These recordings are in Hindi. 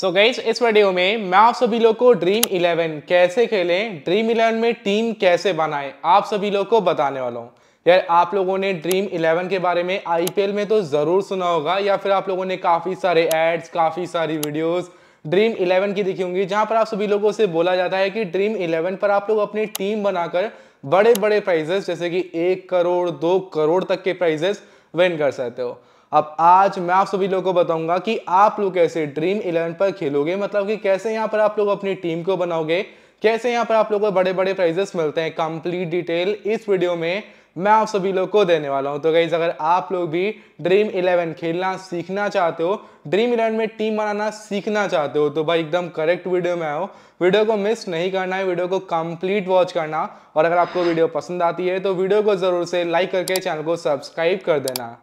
सो so इस वीडियो में मैं आप सभी लोग को ड्रीम इलेवन कैसे खेलें ड्रीम इलेवन में टीम कैसे बनाएं आप सभी लोग को बताने वाला हूँ यार आप लोगों ने ड्रीम इलेवन के बारे में आईपीएल में तो ज़रूर सुना होगा या फिर आप लोगों ने काफ़ी सारे एड्स काफ़ी सारी वीडियोस ड्रीम इलेवन की दिखी होंगी जहां पर आप सभी लोगों से बोला जाता है कि ड्रीम इलेवन पर आप लोग अपनी टीम बनाकर बड़े बड़े प्राइजेस जैसे कि एक करोड़ दो करोड़ तक के प्राइजेस विन कर सकते हो अब आज मैं आप सभी लोगों को बताऊंगा कि आप लोग कैसे ड्रीम इलेवन पर खेलोगे मतलब कि कैसे यहाँ पर आप लोग अपनी टीम को बनाओगे कैसे यहाँ पर आप लोगों को बड़े बड़े प्राइजेस मिलते हैं कंप्लीट डिटेल इस वीडियो में मैं आप सभी लोग को देने वाला हूं तो गाइज अगर आप लोग भी ड्रीम इलेवन खेलना सीखना चाहते हो ड्रीम इलेवन में टीम बनाना सीखना चाहते हो तो भाई एकदम करेक्ट वीडियो में आओ वीडियो को मिस नहीं करना है वीडियो को कंप्लीट वॉच करना और अगर आपको वीडियो पसंद आती है तो वीडियो को जरूर से लाइक करके चैनल को सब्सक्राइब कर देना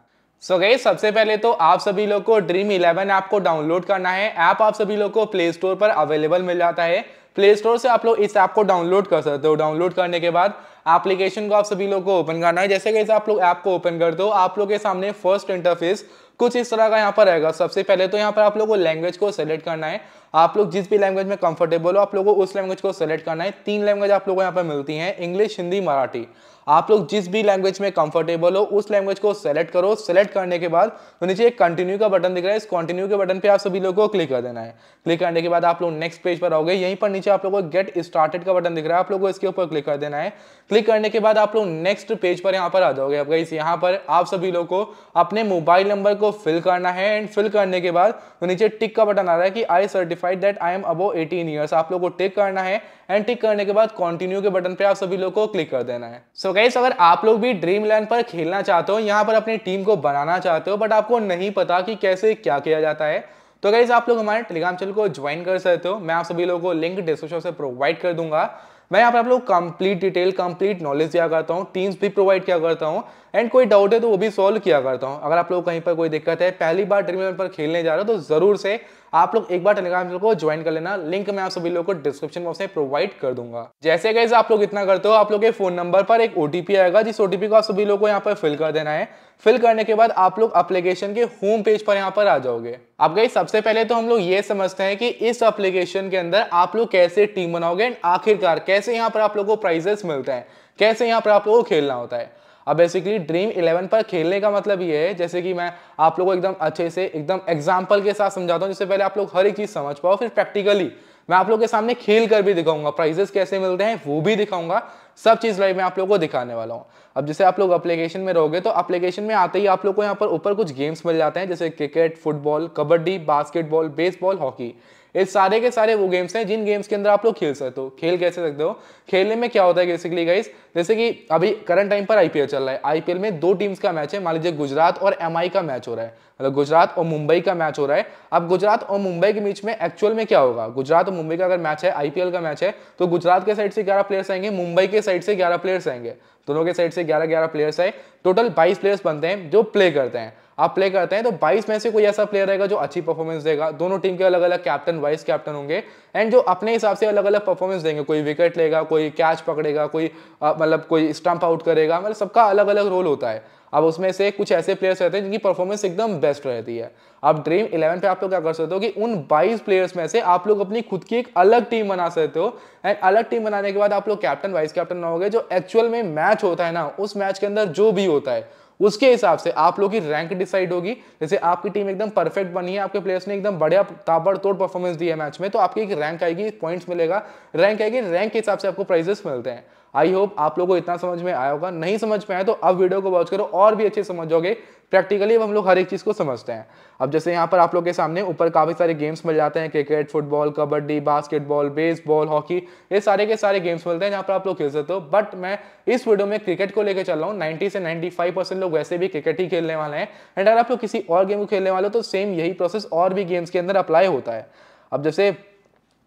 सो so गई सबसे पहले तो आप सभी लोग को ड्रीम इलेवन ऐप को डाउनलोड करना है ऐप आप सभी लोग को प्ले स्टोर पर अवेलेबल मिल जाता है प्ले स्टोर से आप लोग इस ऐप को डाउनलोड कर सकते हो डाउनलोड करने के बाद एप्लीकेशन को आप सभी लोग को ओपन करना है जैसे कि आप लोग ऐप को ओपन कर दो आप लोग के सामने फर्स्ट इंटरफेस कुछ इस तरह का यहाँ पर रहेगा सबसे पहले तो यहाँ पर आप लोग को लैंग्वेज को सेलेक्ट करना है आप लोग जिस भी लैंग्वेज में कंफर्टेबल हो आप लोगों को उस लैंग्वेज को सेलेक्ट करना है तीन लैंग्वेज आप लोगों को यहाँ पर मिलती हैं इंग्लिश हिंदी मराठी आप लोग जिस भी लैंग्वेज में कंफर्टेबल हो उस लैंग्वेज को सेलेक्ट करो सेलेक्ट करने के बाद तो नीचे एक कंटिन्यू का बटन दिख रहा है इस कंटिन्यू के बटन पे आप सभी लोगों को क्लिक कर देना है क्लिक करने के बाद आप लोग नेक्स्ट पेज पर आओगे यहीं पर नीचे आप लोगों को गेट स्टार्टेड का बटन दिख रहा है आप लोगों को इसके ऊपर क्लिक कर देना है क्लिक करने के बाद आप लोग नेक्स्ट पेज पर यहाँ पर आ जाओगे अब गई यहाँ पर आप सभी लोग को अपने मोबाइल नंबर को फिल करना है एंड फिल करने के बाद तो नीचे टिक का बटन आ रहा है कि I certified that I am above 18 years आप लोग को टिक करना है एंड टिक करने के बाद कंटिन्यू के बटन पे आप सभी लोग को क्लिक कर देना है सो so गाइस अगर आप लोग भी ड्रीम लैंड पर खेलना चाहते हो यहाँ पर अपनी टीम को बनाना चाहते हो बट आपको नहीं पता कि कैसे क्या किया जाता है तो गाइज आप लोग हमारे टेलीग्राम चैनल को ज्वाइन कर सकते हो मैं आप सभी लोगों को लिंक डिस्क्रिप्शन से प्रोवाइड कर दूंगा मैं यहाँ पर आप लोग कंप्लीट डिटेल कंप्लीट नॉलेज दिया करता हूँ टीम्स भी प्रोवाइड किया करता हूँ एंड कोई डाउट है तो वो भी सॉल्व किया करता हूँ अगर आप लोग कहीं पर कोई दिक्कत है पहली बार इलेवन पर खेलने जा रहे हो तो जरूर से आप लोग एक बार टेलीग्राम चैनल को ज्वाइन कर लेना लिंक मैं आप सभी लोगों को डिस्क्रिप्शन बॉक्स में प्रोवाइड कर दूंगा जैसे गैस आप लोग इतना करते हो आप लोग के फोन नंबर पर एक ओटीपी आएगा जिस ओटीपी को आप सभी लोग को यहाँ पर फिल कर देना है फिल करने के बाद आप लोग अप्लीकेशन के होम पेज पर यहाँ पर आ जाओगे अब गई सबसे पहले तो हम लोग ये समझते हैं कि इस अप्लीकेशन के अंदर आप लोग कैसे टीम बनाओगे एंड आखिरकार कैसे यहाँ पर आप लोग को प्राइजेस मिलते हैं कैसे यहाँ पर आप लोग को खेलना होता है अब बेसिकली ड्रीम इलेवन पर खेलने का मतलब ये है जैसे कि मैं आप लोगों को एकदम अच्छे से एकदम एग्जाम्पल के साथ समझाता हूँ जिससे पहले आप लोग हर एक चीज़ समझ पाओ फिर प्रैक्टिकली मैं आप लोग के सामने खेल कर भी दिखाऊंगा प्राइजेस कैसे मिलते हैं वो भी दिखाऊंगा सब चीज़ लाइव में आप लोग को दिखाने वाला हूँ अब जैसे आप लोग अप्लीकेशन में रहोगे तो अप्लीकेशन में आते ही आप लोग को यहाँ पर ऊपर कुछ गेम्स मिल जाते हैं जैसे cricket football kabaddi basketball baseball hockey ये सारे के सारे वो गेम्स हैं जिन गेम्स के अंदर आप लोग खेल सकते हो खेल कैसे सकते हो खेलने में क्या होता है बेसिकली गाइस जैसे कि अभी करंट टाइम पर आईपीएल चल रहा है आईपीएल में दो टीम्स का मैच है मान लीजिए गुजरात और एम का मैच हो रहा है मतलब गुजरात और मुंबई का मैच हो रहा है अब गुजरात और मुंबई के बीच में एक्चुअल में क्या होगा गुजरात और मुंबई का अगर मैच है आईपीएल का मैच है तो गुजरात के साइड से ग्यारह प्लेयर्स आएंगे मुंबई के साइड से ग्यारह प्लेयर्स आएंगे दोनों के साइड से ग्यारह ग्यारह प्लेयर्स आए टोटल बाईस प्लेयर्स बनते हैं जो प्ले करते हैं आप प्ले करते हैं तो 22 में से कोई ऐसा प्लेयर रहेगा जो अच्छी परफॉर्मेंस देगा दोनों टीम के अलग अलग कैप्टन वाइस कैप्टन होंगे एंड जो अपने हिसाब से अलग अलग परफॉर्मेंस देंगे कोई विकेट लेगा कोई कैच पकड़ेगा कोई मतलब कोई स्टंप आउट करेगा मतलब सबका अलग अलग रोल होता है अब उसमें से कुछ ऐसे प्लेयर्स रहते हैं जिनकी परफॉर्मेंस एकदम बेस्ट रहती है अब ड्रीम इलेवन पे आप लोग क्या कर सकते हो कि उन 22 प्लेयर्स में से आप लोग अपनी खुद की एक अलग टीम बना सकते हो एंड अलग टीम बनाने के बाद आप लोग कैप्टन वाइस कैप्टन होगे जो एक्चुअल में मैच होता है ना उस मैच के अंदर जो भी होता है उसके हिसाब से आप लोगों की रैंक डिसाइड होगी जैसे आपकी टीम एकदम परफेक्ट बनी है आपके प्लेयर्स ने एकदम बढ़िया ताबड़तोड़ परफॉर्मेंस दी है मैच में तो आपकी एक रैंक आएगी पॉइंट्स मिलेगा रैंक आएगी रैंक के हिसाब से आपको प्राइजेस मिलते हैं आई होप आप लोगों को इतना समझ में आया होगा नहीं समझ में आया तो अब वीडियो को वॉच करो और भी अच्छे समझोगे प्रैक्टिकली हम लोग हर एक चीज़ को समझते हैं अब जैसे यहाँ पर आप लोग के सामने ऊपर काफ़ी सारे गेम्स मिल जाते हैं cricket football kabaddi basketball baseball hockey ये सारे के सारे गेम्स मिलते हैं जहाँ पर आप लोग खेल सकते हो बट मैं इस वीडियो में क्रिकेट को लेकर चल रहा हूँ नाइन्टी से नाइन्टी फाइव परसेंट लोग वैसे भी क्रिकेट ही खेलने वाले हैं एंड अगर आप लोग किसी और गेम को खेलने वाले हो तो सेम यही प्रोसेस और भी गेम्स के अंदर अप्लाई होता है अब जैसे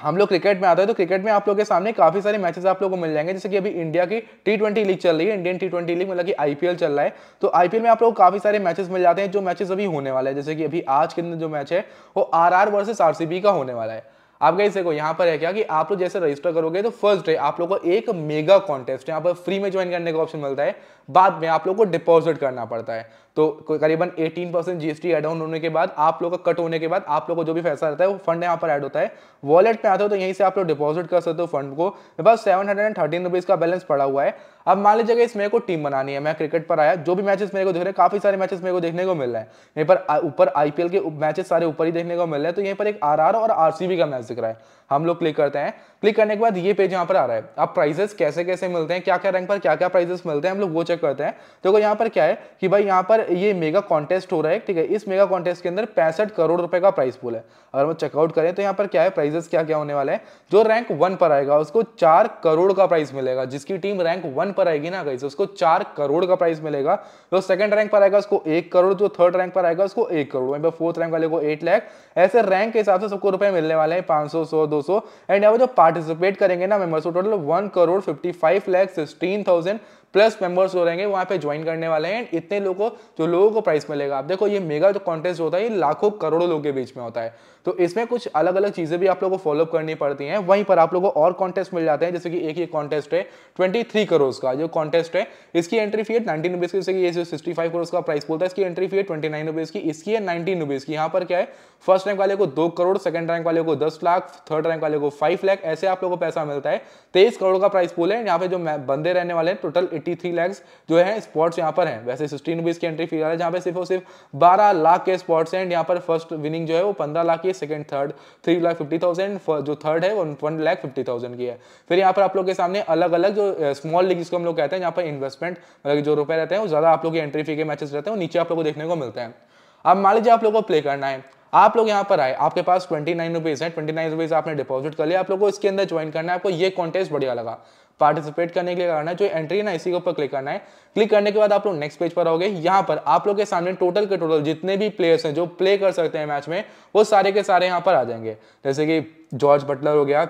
हम लोग क्रिकेट में आते हैं तो क्रिकेट में आप लोग के सामने काफी सारे मैचेस आप लोग को मिल जाएंगे जैसे कि अभी इंडिया की टी ट्वेंटी लीग चल रही है इंडियन टी ट्वेंटी लीग मतलब कि आईपीएल चल रहा है तो आईपीएल में आप लोग काफी सारे मैचेस मिल जाते हैं जो मैचेस अभी होने वाले हैं जैसे कि अभी आज के दिन जो मैच है वो आर आर वर्सेस आरसीबी का होने वाला है आप गई देखो यहाँ पर है क्या कि आप लोग जैसे रजिस्टर करोगे तो फर्स्ट डे आप लोग को एक मेगा कॉन्टेस्ट यहाँ पर फ्री में ज्वाइन करने का ऑप्शन मिलता है बाद में आप लोग को डिपॉजिट करना पड़ता है तो करीबन 18 परसेंट जीएसटी एड ऑन होने के बाद आप लोग का कट होने के बाद आप लोगों को जो भी पैसा रहता है वो फंड यहाँ पर एड होता है वॉलेट में आता हो तो यहीं से आप लोग डिपॉजिट कर सकते हो फंड को मेरे पास सेवन हंड्रेड का बैलेंस पड़ा हुआ है अब मान लीजिए इस मेरे को टीम बनानी है मैं क्रिकेट पर आया जो भी मैचेस मेरे को देख रहे हैं काफी सारे मैचेस मेरे को देखने को मिल रहे हैं यहीं पर ऊपर आईपीएल के मैचेस सारे ऊपर ही देखने को मिल रहे हैं तो यहीं पर एक आरआर और आरसीबी का मैच दिख रहा है हम लोग क्लिक करते हैं क्लिक करने के बाद ये पेज यहाँ पर आ रहा है अब प्राइजेस कैसे कैसे मिलते हैं क्या क्या रैंक पर क्या क्या प्राइजेस मिलते हैं हम लोग वो चेक करते हैं देखो यहाँ पर क्या है कि भाई यहाँ पर ये मेगा कॉन्टेस्ट हो रहा है ठीक है इस मेगा कॉन्टेस्ट के अंदर पैंसठ करोड़ रुपए का प्राइस पूल है अगर हम चेकआउट करें तो यहाँ पर क्या है प्राइजेस क्या क्या होने वाले हैं जो रैंक वन पर आएगा उसको चार करोड़ का प्राइस मिलेगा जिसकी टीम रैंक वन पर आएगी ना गाइस उसको चार करोड़ का प्राइस मिलेगा जो सेकंड रैंक पर आएगा उसको एक करोड़ जो थर्ड रैंक पर आएगा उसको एक करोड़ वहीं पर फोर्थ रैंक वाले को एट लाख ऐसे रैंक के हिसाब से सबको रुपए मिलने वाले हैं पांच सौ सौ दो सौ एंड यहाँ पर जो पार्टिसिपेट करेंगे ना members total one crore fifty five lakh sixteen thousand plus members हो रहेंगे वहां पे ज्वाइन करने वाले हैं इतने लोगों जो लोगों को प्राइस मिलेगा आप देखो ये मेगा जो कॉन्टेस्ट होता है ये लाखों करोड़ों लोगों के बीच में होता है तो इसमें कुछ अलग अलग चीज़ें भी आप लोगों को फॉलोअप करनी पड़ती हैं वहीं पर आप लोगों को और कॉन्टेस्ट मिल जाते हैं जैसे कि एक ही कॉन्टेस्ट है ट्वेंटी थ्री करोड़ का जो कॉन्टेस्ट है इसकी एंट्री फी है नाइनटीन रुपीज़ की जैसे कि ये सिक्सटी फाइव का प्राइस बोलता है इसकी एंट्री फी है ट्वेंटी नाइन रुपीज़ की इसकी है नाइनटीन रुपीज़ की यहाँ पर क्या है फर्स्ट रैंक वाले को दो करोड़ सेकंड रैंक वाले को दस लाख थर्ड रैंक वाले को फाइव लाख ऐसे आप लोगों को पैसा मिलता है तेईस करोड़ का प्राइस पूल है यहाँ पे जो बंदे रहने वाले हैं टोटल एट्टी थ्री लैक्स जो है स्पॉट्स यहाँ पर हैं वैसे सिक्सटीन रुपीज़ की एंट्री फी आ रहा है जहाँ पे सिर्फ और सिर्फ बारह लाख के स्पॉट्स हैं यहाँ पर फर्स्ट विनिंग जो है वो पंद्रह लाख की second third three lakh fifty thousand जो थर्ड है वो वन लाख फिफ्टी थाउजेंड की है फिर यहाँ पर आप लोग के सामने अलग अलग जो स्मॉल लीग जिसको हम लोग कहते हैं यहाँ पर इन्वेस्टमेंट मतलब जो रुपए रहते हैं वो ज़्यादा आप लोग की एंट्री फी के मैचेस रहते हैं नीचे आप लोग को देखने को मिलते हैं अब मान लीजिए आप लोग को प्ले करना है आप लोग यहाँ पर आए आपके पास ट्वेंटी नाइन रुपीज़ है ट्वेंटी नाइन रुपीज़ आपने डिपॉजिट कर लिया आप लोग को इसके अंदर ज्वाइन करना है आपको ये कॉन्टेस्ट बढ़िया लगा पार्टिसिपेट करने के लिए करना है जो एंट्री है ना इसी के ऊपर क्लिक करना है क्लिक करने के बाद आप लोग नेक्स्ट पेज पर आओगे यहाँ पर आप लोग के सामने टोटल के टोटल जितने भी प्लेयर्स हैं जो प्ले कर सकते हैं मैच में वो सारे के सारे यहाँ पर आ जाएंगे जैसे कि जॉर्ज बटलर हो गया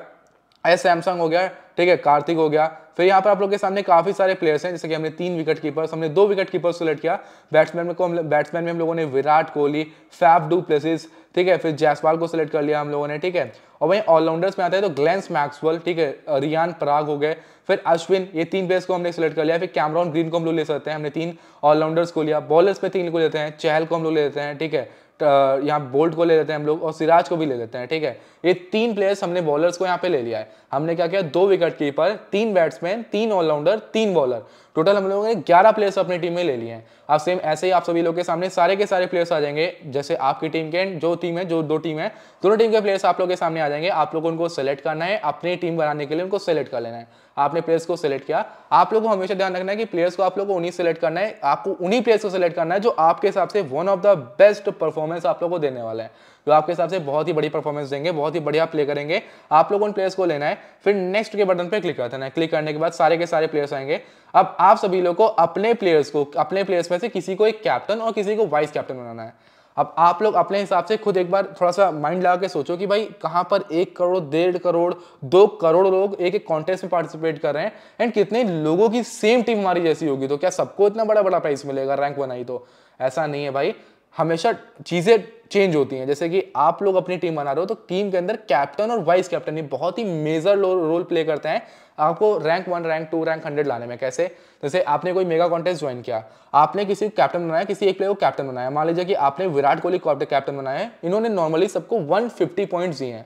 आया सैमसंग हो गया ठीक है कार्तिक हो गया फिर यहाँ पर आप लोग के सामने काफी सारे प्लेयर्स हैं जैसे कि हमने तीन विकेट कीपर्स हमने दो विकेट कीपर सेलेक्ट किया बैट्समैन को हम बैट्समैन में हम लोगों ने Virat Kohli Faf du Plessis ठीक है फिर जयसवाल को सिलेक्ट कर लिया हम लोगों ने ठीक है और वहीं ऑलराउंडर्स में आता है तो ग्लेंस मैक्सवेल ठीक है रियान पराग हो गए फिर अश्विन ये तीन प्लेयर्स को हमने सेलेक्ट कर लिया फिर कैमरॉन ग्रीन को हम लोग ले सकते हैं हमने तीन ऑलराउंडर्स को लिया बॉलर्स में तीन को लेते हैं चहल को हम लोग ले लेते हैं ठीक है यहाँ बोल्ट को ले लेते हैं हम लोग और सिराज को भी ले लेते हैं ठीक है ये तीन प्लेयर्स हमने बॉलर्स को यहाँ पे ले लिया है हमने क्या किया दो विकेट कीपर तीन बैट्समैन तीन ऑलराउंडर तीन बॉलर टोटल हम लोगों ने ग्यारह प्लेयर्स अपनी टीम में ले लिए हैं अब सेम ऐसे ही आप सभी लोग के सामने सारे के सारे प्लेयर्स आ जाएंगे जैसे आपकी टीम के जो टीम है जो दो टीम है दोनों टीम के प्लेयर्स आप लोग के सामने आ जाएंगे आप लोग उनको सेलेक्ट करना है अपनी टीम बनाने के लिए उनको सेलेक्ट कर लेना है आपने प्लेयर्स को सिलेक्ट किया आप लोगों को हमेशा ध्यान रखना है कि प्लेयर्स को आप लोगों को उन्हीं सेलेक्ट करना है आपको उन्हीं प्लेयर्स को सिलेक्ट करना है जो आपके हिसाब से one of the best performance आप लोग को देने वाला है जो आपके हिसाब से बहुत ही बड़ी परफॉर्मेंस देंगे बहुत ही बढ़िया प्ले करेंगे आप को उन प्लेयर्स को लेना है फिर नेक्स्ट के बटन पर क्लिक कर देना है क्लिक करने के बाद सारे के सारे प्लेयर्स आएंगे अब आप सभी लोग को अपने प्लेयर्स को अपने प्लेयर्स में से किसी को एक कैप्टन और किसी को वाइस कैप्टन बनाना है अब आप लोग अपने हिसाब से खुद एक बार थोड़ा सा माइंड लगा के सोचो कि भाई कहाँ पर एक करोड़ डेढ़ करोड़ दो करोड़ लोग एक एक कॉन्टेस्ट में पार्टिसिपेट कर रहे हैं एंड कितने लोगों की सेम टीम हमारी जैसी होगी तो क्या सबको इतना बड़ा बड़ा प्राइस मिलेगा रैंक बनाई तो ऐसा नहीं है भाई हमेशा चीज़ें चेंज होती हैं जैसे कि आप लोग अपनी टीम बना रहे हो तो टीम के अंदर कैप्टन और वाइस कैप्टन ये बहुत ही मेजर रोल प्ले करते हैं आपको rank one rank two rank hundred लाने में कैसे जैसे आपने कोई मेगा कॉन्टेस्ट ज्वाइन किया आपने किसी को कैप्टन बनाया किसी एक प्लेयर को कैप्टन बनाया मान लीजिए कि आपने विराट कोहली को कैप्टन बनाया है इन्होंने नॉर्मली सबको वन पॉइंट्स दिए हैं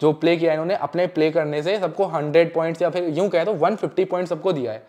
जो प्ले किया इन्होंने अपने प्ले करने से सबको हंड्रेड पॉइंट्स या फिर यूँ कहें तो वन पॉइंट सबको दिया है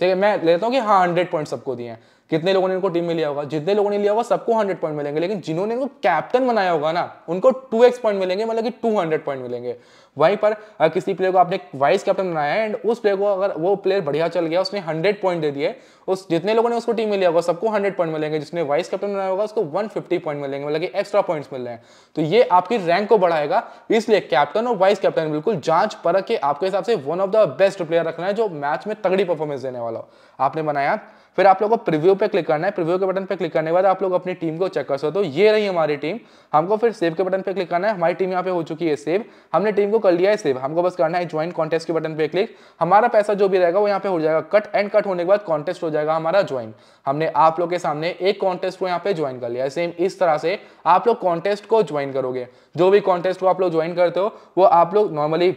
ठीक है मैं लेता हूँ कि हाँ हंड्रेड पॉइंट सबको दिए हैं कितने लोगों ने इनको टीम में लिया होगा जितने लोगों ने लिया होगा सबको हंड्रेड पॉइंट मिलेंगे लेकिन जिन्होंने इनको कैप्टन बनाया होगा ना उनको टू एक्स पॉइंट मिलेंगे मतलब कि टू हंड्रेड पॉइंट मिलेंगे वहीं पर किसी प्लेयर को आपने वाइस कैप्टन बनाया है एंड उस प्लेयर को अगर वो प्लेयर बढ़िया चल गया उसने हंड्रेड पॉइंट दे दिए उस जितने लोगों ने उसको टीम में लिया होगा सबको हंड्रेड पॉइंट मिलेंगे जिसने वाइस कैप्टन बनाया होगा उसको वन पॉइंट मिलेंगे मतलब एक्स्ट्रा पॉइंट मिल रहे हैं तो ये आपकी रैंक को बढ़ाएगा इसलिए कैप्टन और वाइस कैप्टन बिल्कुल जांच परख के आपके हिसाब से one of the best player रखना है जो मैच में तगड़ी परफॉर्मेंस देने वाला हो आपने बनाया फिर आप लोग को प्रिव्यू पे क्लिक करना है प्रिव्यू के बटन पे क्लिक करने के बाद आप लोग अपनी टीम को चेक कर सकते हो तो ये रही हमारी टीम हमको फिर सेव के बटन पे क्लिक करना है हमारी टीम यहाँ पे हो चुकी है सेव हमने टीम को कर लिया है सेव हमको बस करना है ज्वाइन कॉन्टेस्ट के बटन पे क्लिक हमारा पैसा जो भी रहेगा वो यहाँ पे हो जाएगा कट एंड कट होने के बाद कॉन्टेस्ट हो जाएगा हमारा ज्वाइन हमने आप लोग के सामने एक कॉन्टेस्ट को यहाँ पे ज्वाइन कर लिया है सेम इस तरह से आप लोग कॉन्टेस्ट को ज्वाइन करोगे जो भी कॉन्टेस्ट को आप लोग ज्वाइन करते हो वो आप लोग नॉर्मली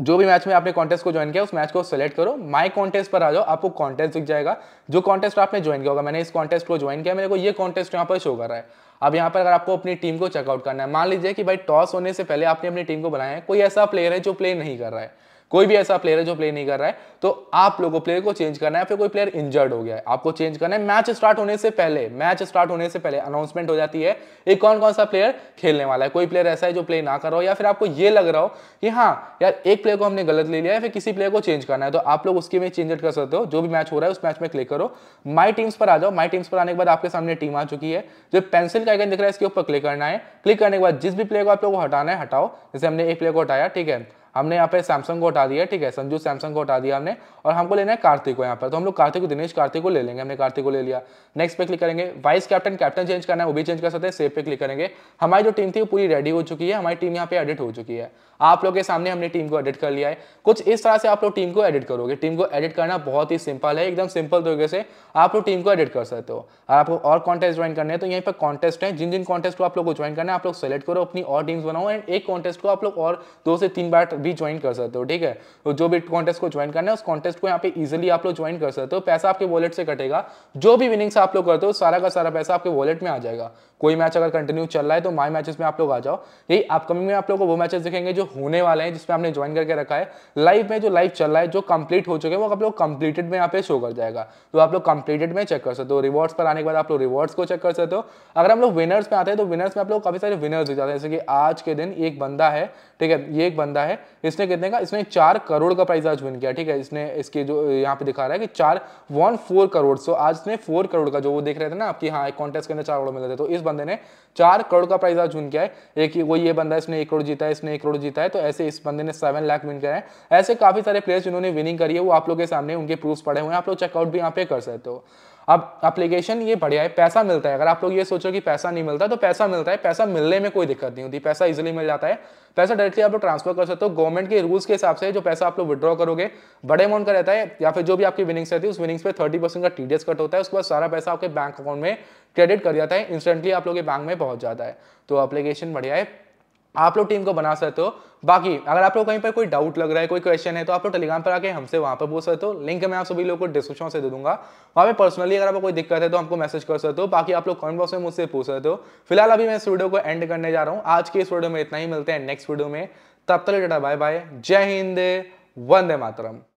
जो भी मैच में आपने कॉन्टेस्ट को ज्वाइन किया उस मैच को सेलेक्ट करो माई कॉन्टेस्ट पर आ जाओ आपको कॉन्टेस्ट दिख जाएगा जो कॉन्टेस्ट आपने ज्वाइन किया होगा मैंने इस कॉन्टेस्ट को ज्वाइन किया मेरे को ये कॉन्टेस्ट यहाँ पर शो कर रहा है अब यहाँ पर अगर आपको अपनी टीम को चेकआउट करना है मान लीजिए कि भाई टॉस होने से पहले आपने अपनी टीम को बनाया है कोई ऐसा प्लेयर है जो प्ले नहीं कर रहा है कोई भी ऐसा प्लेयर है जो प्ले नहीं कर रहा है तो आप लोगों प्लेयर को चेंज करना है फिर कोई प्लेयर इंजर्ड हो गया है आपको चेंज करना है मैच स्टार्ट होने से पहले मैच स्टार्ट होने से पहले अनाउंसमेंट हो जाती है एक कौन कौन सा प्लेयर खेलने वाला है कोई प्लेयर ऐसा है जो प्ले ना कर रहा हो या फिर आपको ये लग रहा हो कि हाँ यार एक प्लेयर को हमने गलत ले लिया है फिर किसी प्लेयर को चेंज करना है तो आप लोग उसके में चेंज कर सकते हो जो भी मैच हो रहा है उस मैच में क्लिक करो माई टीम्स पर आ जाओ माई टीम्स पर आने के बाद आपके सामने टीम आ चुकी है जो पेंसिल का आइकन दिख रहा है इसके ऊपर क्लिक करना है क्लिक करने के बाद जिस भी प्लेयर को आप लोग को हटाना है हटाओ जैसे हमने एक प्लेयर को हटाया ठीक है हमने यहाँ पे सैमसंग को हटा दिया ठीक है संजू सैमसंग को हटा दिया हमने और हमको लेना है कार्तिक को यहाँ पर तो हम लोग कार्तिक को दिनेश कार्तिक को ले लेंगे हमने कार्तिक को ले लिया नेक्स्ट पे क्लिक करेंगे वाइस कैप्टन कैप्टन चेंज करना है वो भी चेंज कर सकते हैं सेफ पे क्लिक करेंगे हमारी जो टीम थी वो पूरी रेडी हो चुकी है हमारी टीम यहाँ पे एडिट हो चुकी है आप लोग के सामने हमने टीम को एडिट कर लिया है कुछ इस तरह से आप लोग टीम को एडिट करोगे टीम को एडिट करना बहुत ही सिंपल है एकदम सिंपल तरीके से आप लोग टीम को एडिट कर सकते हो आपको और कॉन्टेस्ट ज्वाइन करने हैं तो यहीं पर कॉन्टेस्ट है जिन जिन कॉन्टेस्ट को आप लोग को ज्वाइन करना है आप लोग सेलेक्ट करो अपनी और टीम्स बनाओ एंड एक कॉन्टेस्ट को आप लोग और दो से तीन बार भी ज्वाइन कर सकते हो ठीक है तो जो भी कॉन्टेस्ट को ज्वाइन करना है उस कॉन्टेस्ट को यहाँ पे इजिली आप लोग ज्वाइन कर सकते हो पैसा आपके वॉलेट से कटेगा जो भी विनिंग्स आप लोग करते हो सारा का सारा पैसा आपके वॉलेट में आ जाएगा कोई मैच अगर कंटिन्यू चल रहा है तो माई मैचेस में आप लोग आ जाओ यही अपकमिंग में आप लोग को वो मैचेस दिखेंगे जो होने वाले हैं जिसमें आपने ज्वाइन करके रखा है लाइव में जो लाइव चल रहा है जो कंप्लीट हो चुके हैं वो आप लोग कंप्लीटेड में यहाँ पे शो कर जाएगा तो आप लोग कंप्लीटेड में चेक कर सकते हो रिवॉर्ड्स पर आने के बाद आप लोग रिवॉर्ड्स को चेक कर सकते हो अगर हम लोग विनर्स में आते हैं तो विनर्स में आप लोग काफी सारे विनर्स दिख जाते हैं जैसे कि आज के दिन एक बंदा है ठीक है ये एक बंदा है इसने कितने का इसने चार करोड़ का प्राइस आज विन किया ठीक है इसने इसके जो यहाँ पे दिखा रहा है कि चार वन फोर करोड़ सो आज इसने फोर करोड़ का जो वो देख रहे थे ना आपकी हाँ एक कॉन्टेस्ट के अंदर चार करोड़ मिलते थे तो इस बंदे ने चार करोड़ का प्राइस आज विन किया है एक वो ये बंदा इसने एक करोड़ जीता है इसने एक करोड़ जीता है तो ऐसे इस बंदे ने सेवन लाख विन किया है ऐसे काफी सारे प्लेयर्स जिन्होंने विनिंग करी है वो आप लोग के सामने उनके प्रूफ पड़े हुए हैं आप लोग चेकआउट भी यहाँ पे कर सकते हो अब अप्लीकेशन ये बढ़िया है पैसा मिलता है अगर आप लोग ये सोचो कि पैसा नहीं मिलता तो पैसा मिलता है पैसा मिलने में कोई दिक्कत नहीं होती पैसा इजिली मिल जाता है पैसा डायरेक्टली आप लोग ट्रांसफर कर सकते हो गवर्नमेंट के रूल्स के हिसाब से जो पैसा आप लोग विड्रॉ करोगे बड़े अमाउंट का रहता है या फिर जो भी आपकी विनिंग्स रहती है उस विनिंग्स पर थर्टी परसेंट का टी कट होता है उसके बाद सारा पैसा आपके बैंक अकाउंट में क्रेडिट कर जाता है इंस्टेंटली आप लोग के बैंक में पहुंच जाता है तो अप्लीकेशन बढ़िया है आप लोग टीम को बना सकते हो बाकी अगर आप लोग कहीं पर कोई डाउट लग रहा है कोई क्वेश्चन है तो आप लोग टेलीग्राम पर आके हमसे वहाँ पर पूछ सकते हो लिंक मैं आप सभी लोगों को डिस्क्रिप्शन से दे दूंगा वहाँ पे पर्सनली अगर आपको कोई दिक्कत है तो हमको मैसेज कर सकते हो बाकी आप लोग कमेंट बॉक्स में मुझसे पूछ सकते हो फिलहाल अभी मैं इस वीडियो को एंड करने जा रहा हूँ आज के इस वीडियो में इतना ही मिलते हैं नेक्स्ट वीडियो में तब तक डेटा बाय बाय जय हिंद वंदे मातरम